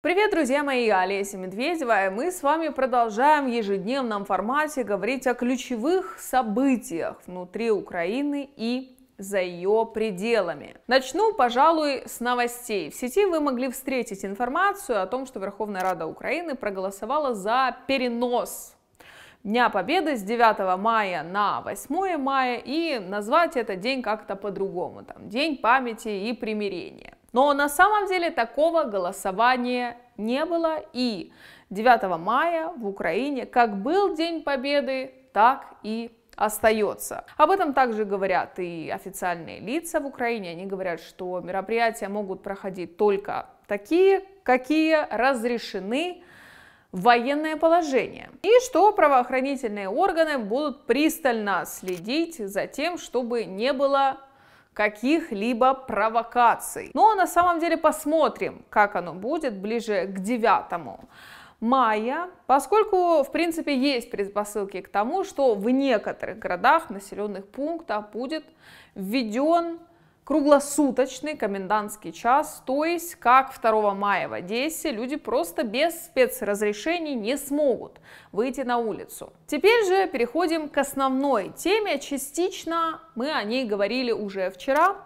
Привет, друзья мои, Я Олеся Медведева, и мы с вами продолжаем в ежедневном формате говорить о ключевых событиях внутри Украины и за ее пределами. Начну, пожалуй, с новостей. В сети вы могли встретить информацию о том, что Верховная Рада Украины проголосовала за перенос Дня Победы с 9 мая на 8 мая и назвать этот день как-то по-другому, там, День памяти и примирения. Но на самом деле такого голосования не было, и 9 мая в Украине как был День Победы, так и остается. Об этом также говорят и официальные лица в Украине. Они говорят, что мероприятия могут проходить только такие, какие разрешены военное положение. И что правоохранительные органы будут пристально следить за тем, чтобы не было каких-либо провокаций. Но ну, а на самом деле посмотрим, как оно будет ближе к 9 мая, поскольку, в принципе, есть предпосылки к тому, что в некоторых городах, населенных пунктах будет введен круглосуточный комендантский час, то есть как 2 мая в Одессе люди просто без спецразрешений не смогут выйти на улицу. Теперь же переходим к основной теме, частично мы о ней говорили уже вчера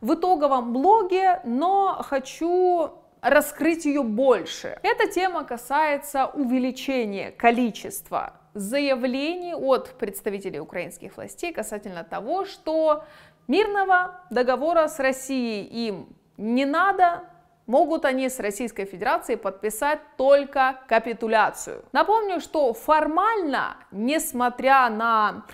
в итоговом блоге, но хочу раскрыть ее больше. Эта тема касается увеличения количества заявлений от представителей украинских властей касательно того, что Мирного договора с Россией им не надо, могут они с Российской Федерацией подписать только капитуляцию. Напомню, что формально, несмотря на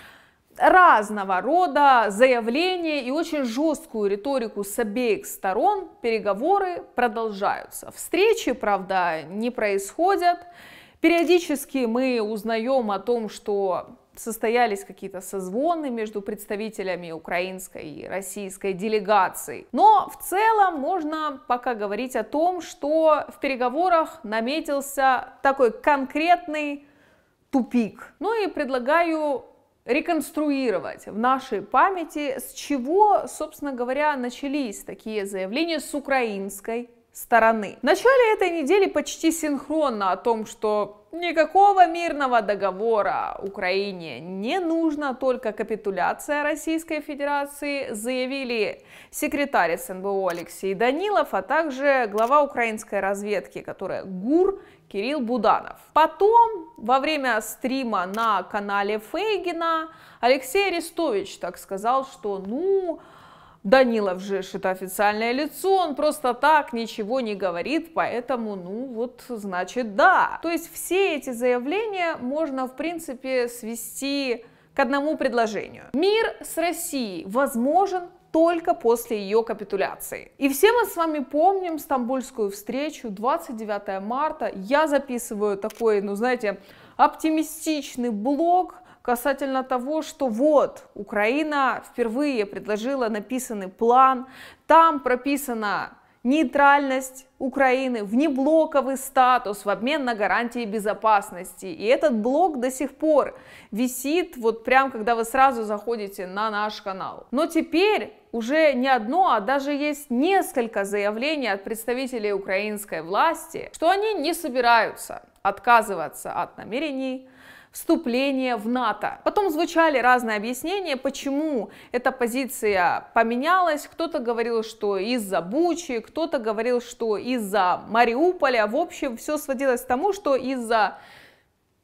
разного рода заявления и очень жесткую риторику с обеих сторон, переговоры продолжаются. Встречи, правда, не происходят. Периодически мы узнаем о том, что состоялись какие-то созвоны между представителями украинской и российской делегаций. Но в целом можно пока говорить о том, что в переговорах наметился такой конкретный тупик. Ну и предлагаю реконструировать в нашей памяти, с чего, собственно говоря, начались такие заявления с украинской стороны. В начале этой недели почти синхронно о том, что Никакого мирного договора Украине не нужно, только капитуляция Российской Федерации, заявили секретарь СНБО Алексей Данилов, а также глава украинской разведки, которая ГУР Кирилл Буданов. Потом, во время стрима на канале Фейгина, Алексей Арестович так сказал, что ну, Данилов же это официальное лицо, он просто так ничего не говорит, поэтому, ну вот, значит, да. То есть все эти заявления можно, в принципе, свести к одному предложению. Мир с Россией возможен только после ее капитуляции. И все мы с вами помним стамбульскую встречу 29 марта. Я записываю такой, ну знаете, оптимистичный блог – касательно того, что вот Украина впервые предложила написанный план, там прописана нейтральность Украины, внеблоковый статус в обмен на гарантии безопасности. И этот блок до сих пор висит, вот прям когда вы сразу заходите на наш канал. Но теперь уже не одно, а даже есть несколько заявлений от представителей украинской власти, что они не собираются отказываться от намерений вступление в НАТО. Потом звучали разные объяснения, почему эта позиция поменялась. Кто-то говорил, что из-за Бучи, кто-то говорил, что из-за Мариуполя. В общем, все сводилось к тому, что из-за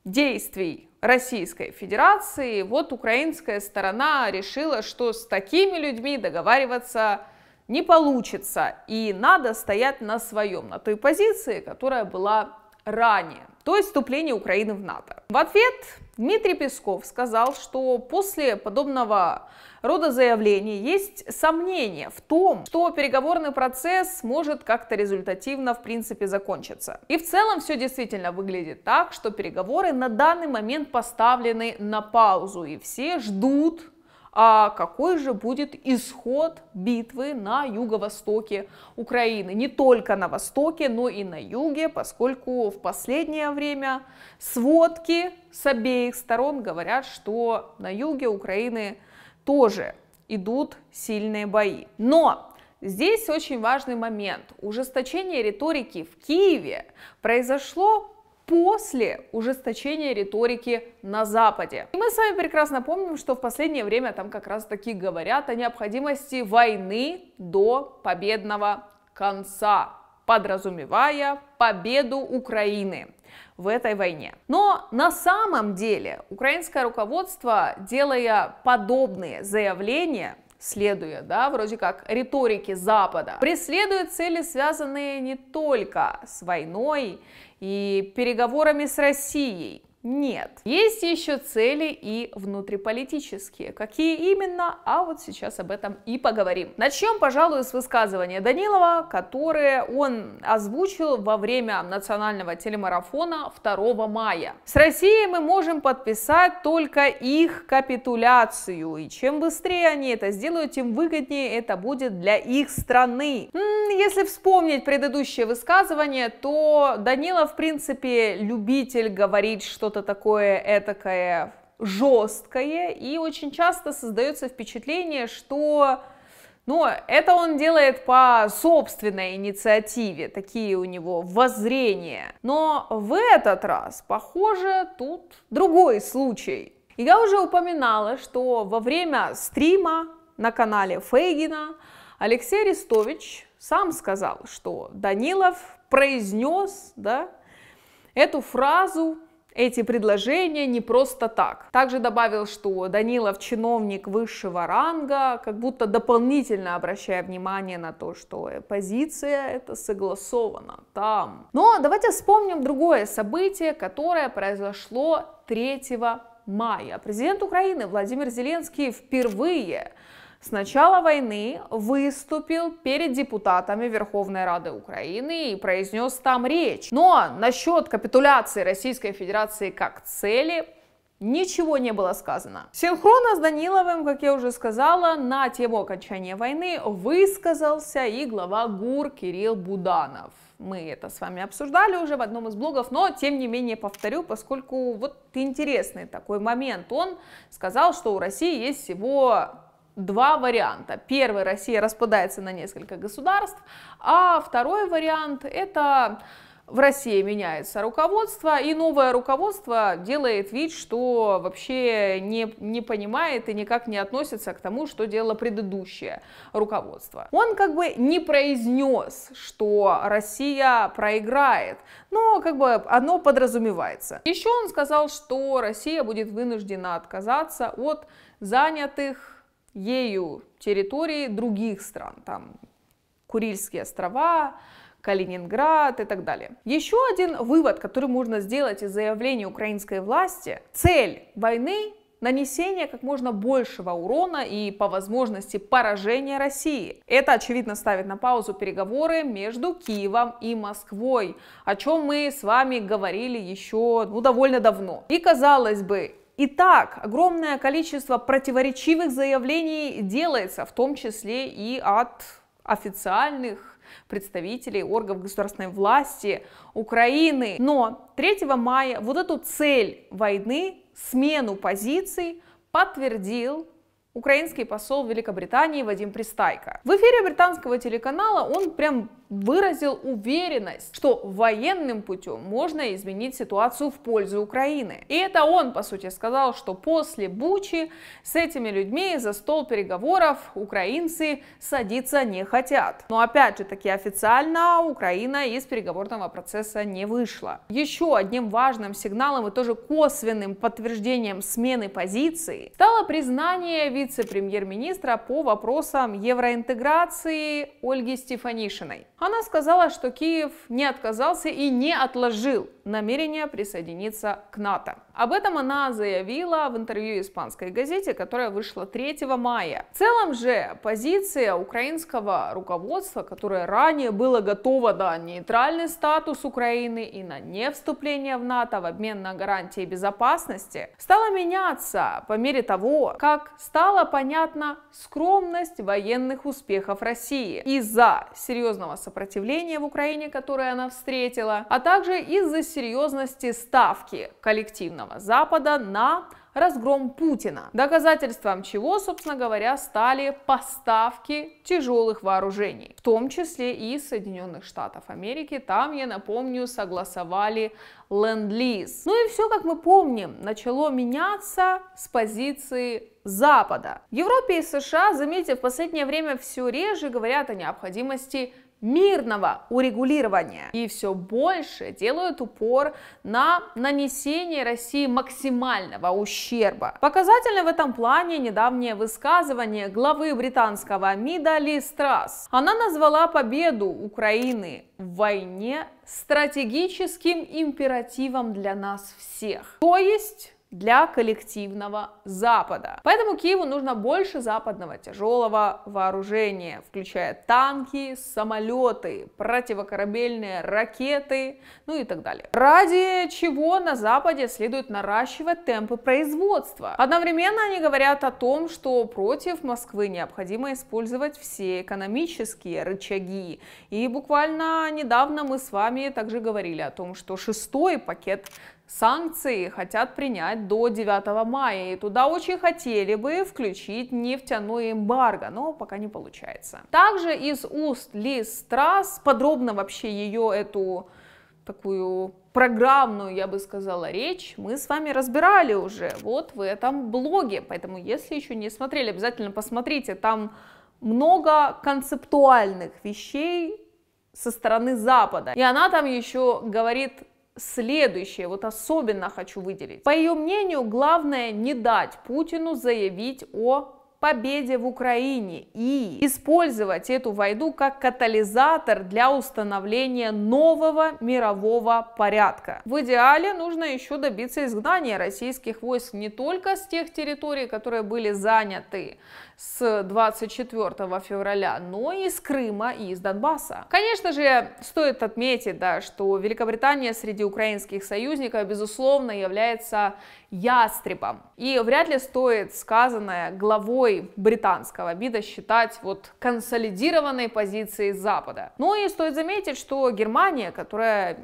действий Российской Федерации, вот украинская сторона решила, что с такими людьми договариваться не получится, и надо стоять на своем, на той позиции, которая была ранее то есть вступление Украины в НАТО. В ответ Дмитрий Песков сказал, что после подобного рода заявлений есть сомнения в том, что переговорный процесс может как-то результативно в принципе закончиться. И в целом все действительно выглядит так, что переговоры на данный момент поставлены на паузу и все ждут а какой же будет исход битвы на юго-востоке Украины. Не только на востоке, но и на юге, поскольку в последнее время сводки с обеих сторон говорят, что на юге Украины тоже идут сильные бои. Но Здесь очень важный момент. Ужесточение риторики в Киеве произошло после ужесточения риторики на Западе. И мы с вами прекрасно помним, что в последнее время там как раз таки говорят о необходимости войны до победного конца, подразумевая победу Украины в этой войне. Но на самом деле украинское руководство, делая подобные заявления, следуя, да, вроде как риторике Запада, преследует цели, связанные не только с войной и переговорами с Россией. Нет. Есть еще цели и внутриполитические. Какие именно? А вот сейчас об этом и поговорим. Начнем, пожалуй, с высказывания Данилова, которое он озвучил во время национального телемарафона 2 мая. С Россией мы можем подписать только их капитуляцию. И чем быстрее они это сделают, тем выгоднее это будет для их страны. Если вспомнить предыдущее высказывание, то Данилов, в принципе, любитель говорить, что что-то такое этакое жесткое, и очень часто создается впечатление, что но ну, это он делает по собственной инициативе, такие у него воззрения. Но в этот раз, похоже, тут другой случай. И я уже упоминала, что во время стрима на канале Фейгина Алексей Арестович сам сказал, что Данилов произнес да, эту фразу эти предложения не просто так. Также добавил, что Данилов чиновник высшего ранга, как будто дополнительно обращая внимание на то, что позиция это согласована там. Но давайте вспомним другое событие, которое произошло 3 мая. Президент Украины Владимир Зеленский впервые с начала войны выступил перед депутатами Верховной Рады Украины и произнес там речь. Но насчет капитуляции Российской Федерации как цели ничего не было сказано. Синхронно с Даниловым, как я уже сказала, на тему окончания войны высказался и глава ГУР Кирилл Буданов. Мы это с вами обсуждали уже в одном из блогов, но тем не менее повторю, поскольку вот интересный такой момент. Он сказал, что у России есть всего два варианта. Первый, Россия распадается на несколько государств, а второй вариант это в России меняется руководство, и новое руководство делает вид, что вообще не, не понимает и никак не относится к тому, что делало предыдущее руководство. Он как бы не произнес, что Россия проиграет, но как бы одно подразумевается. Еще он сказал, что Россия будет вынуждена отказаться от занятых ею территории других стран, там Курильские острова, Калининград и так далее. Еще один вывод, который можно сделать из заявления украинской власти, цель войны нанесение как можно большего урона и по возможности поражения России. Это, очевидно, ставит на паузу переговоры между Киевом и Москвой, о чем мы с вами говорили еще ну, довольно давно. И, казалось бы, Итак, огромное количество противоречивых заявлений делается, в том числе и от официальных представителей органов государственной власти Украины. Но 3 мая вот эту цель войны, смену позиций, подтвердил украинский посол Великобритании Вадим Пристайко. В эфире британского телеканала он прям выразил уверенность, что военным путем можно изменить ситуацию в пользу Украины. И это он, по сути, сказал, что после Бучи с этими людьми за стол переговоров украинцы садиться не хотят. Но опять же таки официально Украина из переговорного процесса не вышла. Еще одним важным сигналом и тоже косвенным подтверждением смены позиции стало признание вице-премьер-министра по вопросам евроинтеграции Ольги Стефанишиной. Она сказала, что Киев не отказался и не отложил намерение присоединиться к НАТО. Об этом она заявила в интервью испанской газете, которая вышла 3 мая. В целом же позиция украинского руководства, которое ранее было готово на нейтральный статус Украины и на не вступление в НАТО в обмен на гарантии безопасности, стала меняться по мере того, как стала понятна скромность военных успехов России из-за серьезного сопротивления сопротивления в Украине, которое она встретила, а также из-за серьезности ставки коллективного Запада на разгром Путина, доказательством чего, собственно говоря, стали поставки тяжелых вооружений, в том числе и Соединенных Штатов Америки. Там, я напомню, согласовали ленд-лиз. Ну и все, как мы помним, начало меняться с позиции Запада. В Европе и США, заметьте, в последнее время все реже говорят о необходимости мирного урегулирования. И все больше делают упор на нанесение России максимального ущерба. Показательно в этом плане недавнее высказывание главы британского МИДа Ли Страс. Она назвала победу Украины в войне стратегическим императивом для нас всех. То есть для коллективного Запада. Поэтому Киеву нужно больше западного тяжелого вооружения, включая танки, самолеты, противокорабельные ракеты, ну и так далее. Ради чего на Западе следует наращивать темпы производства. Одновременно они говорят о том, что против Москвы необходимо использовать все экономические рычаги. И буквально недавно мы с вами также говорили о том, что шестой пакет Санкции хотят принять до 9 мая, и туда очень хотели бы включить нефтяной эмбарго, но пока не получается. Также из уст Лиз Страс подробно вообще ее эту такую программную, я бы сказала, речь мы с вами разбирали уже вот в этом блоге. Поэтому, если еще не смотрели, обязательно посмотрите. Там много концептуальных вещей со стороны Запада. И она там еще говорит Следующее, вот особенно хочу выделить. По ее мнению, главное не дать Путину заявить о победе в Украине и использовать эту войну как катализатор для установления нового мирового порядка. В идеале нужно еще добиться изгнания российских войск не только с тех территорий, которые были заняты с 24 февраля, но и с Крыма и из Донбасса. Конечно же, стоит отметить, да, что Великобритания среди украинских союзников, безусловно, является ястребом. И вряд ли стоит сказанное главой такой британского вида считать вот консолидированной позицией Запада. Ну и стоит заметить, что Германия, которая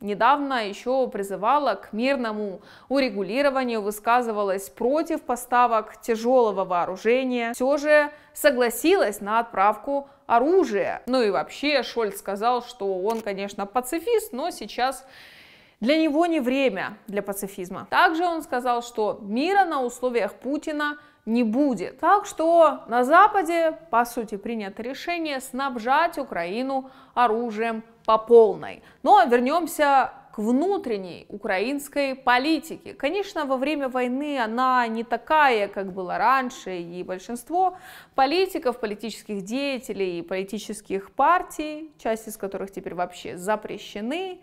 недавно еще призывала к мирному урегулированию, высказывалась против поставок тяжелого вооружения, все же согласилась на отправку оружия. Ну и вообще Шольц сказал, что он, конечно, пацифист, но сейчас для него не время для пацифизма. Также он сказал, что мира на условиях Путина – не будет. Так что на Западе, по сути, принято решение снабжать Украину оружием по полной. Но вернемся к внутренней украинской политике. Конечно, во время войны она не такая, как была раньше, и большинство политиков, политических деятелей и политических партий, часть из которых теперь вообще запрещены,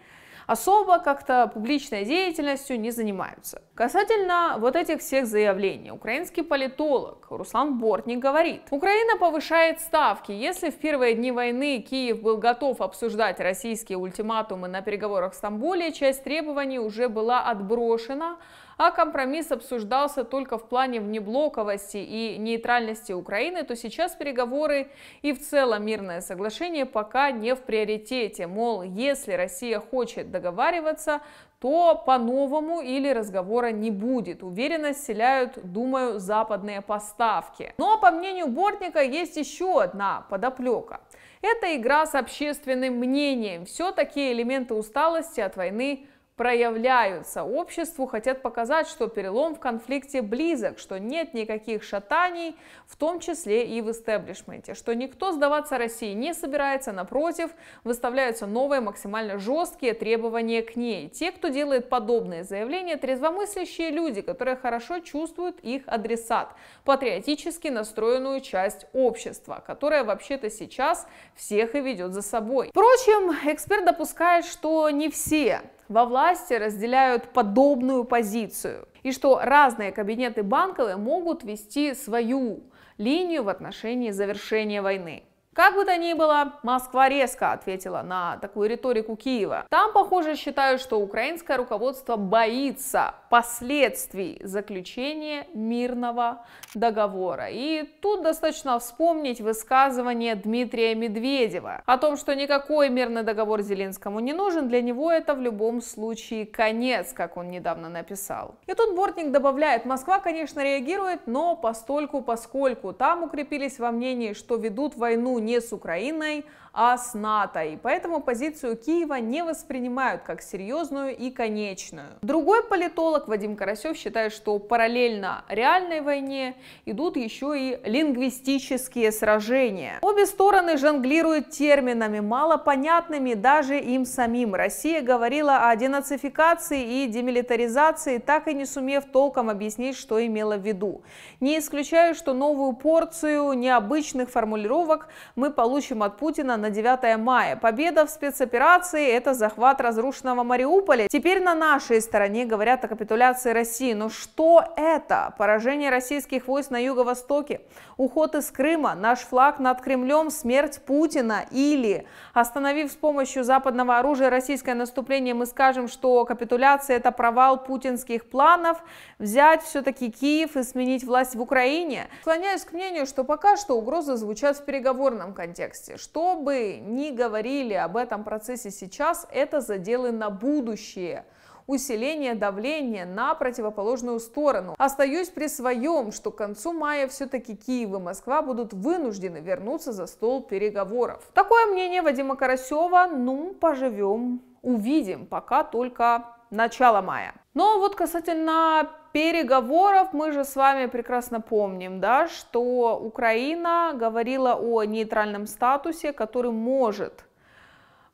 особо как-то публичной деятельностью не занимаются. Касательно вот этих всех заявлений, украинский политолог Руслан Бортник говорит, Украина повышает ставки. Если в первые дни войны Киев был готов обсуждать российские ультиматумы на переговорах в Стамбуле, часть требований уже была отброшена, а компромисс обсуждался только в плане внеблоковости и нейтральности Украины, то сейчас переговоры и в целом мирное соглашение пока не в приоритете. Мол, если Россия хочет договариваться, то по-новому или разговора не будет. Уверенность селяют, думаю, западные поставки. Но, по мнению Бортника, есть еще одна подоплека. Это игра с общественным мнением. Все такие элементы усталости от войны проявляются. Обществу хотят показать, что перелом в конфликте близок, что нет никаких шатаний, в том числе и в истеблишменте, что никто сдаваться России не собирается, напротив, выставляются новые максимально жесткие требования к ней. Те, кто делает подобные заявления, трезвомыслящие люди, которые хорошо чувствуют их адресат, патриотически настроенную часть общества, которая вообще-то сейчас всех и ведет за собой. Впрочем, эксперт допускает, что не все во власти разделяют подобную позицию, и что разные кабинеты Банковой могут вести свою линию в отношении завершения войны. Как бы то ни было, Москва резко ответила на такую риторику Киева. Там, похоже, считают, что украинское руководство боится последствий заключения мирного договора. И тут достаточно вспомнить высказывание Дмитрия Медведева о том, что никакой мирный договор Зеленскому не нужен, для него это в любом случае конец, как он недавно написал. И тут Бортник добавляет, Москва, конечно, реагирует, но постольку, поскольку там укрепились во мнении, что ведут войну не не с Украиной, а с НАТО, и поэтому позицию Киева не воспринимают как серьезную и конечную. Другой политолог Вадим Карасев считает, что параллельно реальной войне идут еще и лингвистические сражения. Обе стороны жонглируют терминами, малопонятными даже им самим. Россия говорила о денацификации и демилитаризации, так и не сумев толком объяснить, что имела в виду. Не исключаю, что новую порцию необычных формулировок мы получим от Путина на 9 мая. Победа в спецоперации – это захват разрушенного Мариуполя. Теперь на нашей стороне говорят о капитуляции России. Но что это? Поражение российских войск на юго-востоке, уход из Крыма, наш флаг над Кремлем, смерть Путина или, остановив с помощью западного оружия российское наступление, мы скажем, что капитуляция – это провал путинских планов, взять все-таки Киев и сменить власть в Украине. Склоняюсь к мнению, что пока что угрозы звучат в переговорном контексте. чтобы бы ни говорили об этом процессе сейчас, это заделы на будущее усиление давления на противоположную сторону. Остаюсь при своем, что к концу мая все-таки Киев и Москва будут вынуждены вернуться за стол переговоров. Такое мнение Вадима Карасева, ну, поживем, увидим, пока только начало мая. Но вот касательно переговоров мы же с вами прекрасно помним, да, что Украина говорила о нейтральном статусе, который может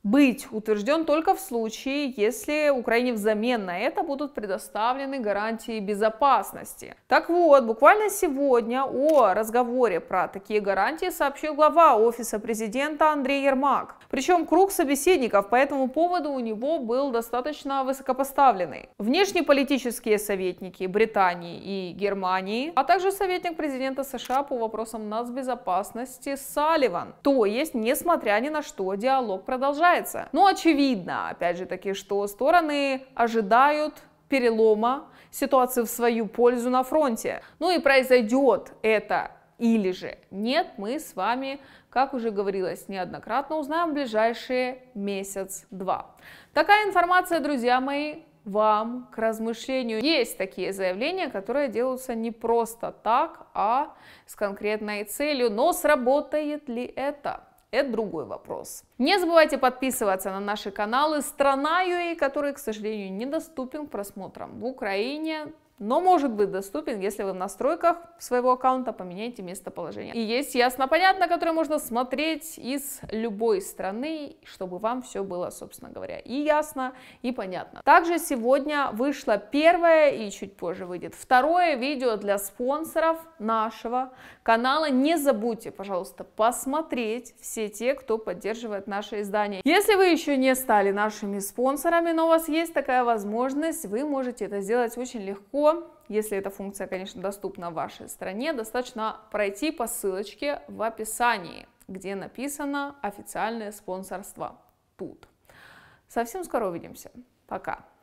быть утвержден только в случае, если Украине взамен на это будут предоставлены гарантии безопасности. Так вот, буквально сегодня о разговоре про такие гарантии сообщил глава Офиса президента Андрей Ермак. Причем круг собеседников по этому поводу у него был достаточно высокопоставленный. Внешнеполитические советники Британии и Германии, а также советник президента США по вопросам нацбезопасности Салливан. То есть, несмотря ни на что, диалог продолжается продолжается. Но ну, очевидно, опять же таки, что стороны ожидают перелома ситуации в свою пользу на фронте. Ну и произойдет это или же нет, мы с вами, как уже говорилось неоднократно, узнаем в ближайшие месяц-два. Такая информация, друзья мои, вам к размышлению. Есть такие заявления, которые делаются не просто так, а с конкретной целью. Но сработает ли это? это другой вопрос. Не забывайте подписываться на наши каналы Страна Страна.ua, который, к сожалению, недоступен к просмотрам в Украине, но может быть доступен, если вы в настройках своего аккаунта поменяете местоположение. И есть ясно понятно, которое можно смотреть из любой страны, чтобы вам все было, собственно говоря, и ясно, и понятно. Также сегодня вышло первое и чуть позже выйдет второе видео для спонсоров нашего канала. Не забудьте, пожалуйста, посмотреть все те, кто поддерживает наше издание. Если вы еще не стали нашими спонсорами, но у вас есть такая возможность, вы можете это сделать очень легко. Если эта функция, конечно, доступна в вашей стране, достаточно пройти по ссылочке в описании, где написано официальное спонсорство. Тут. Совсем скоро увидимся. Пока.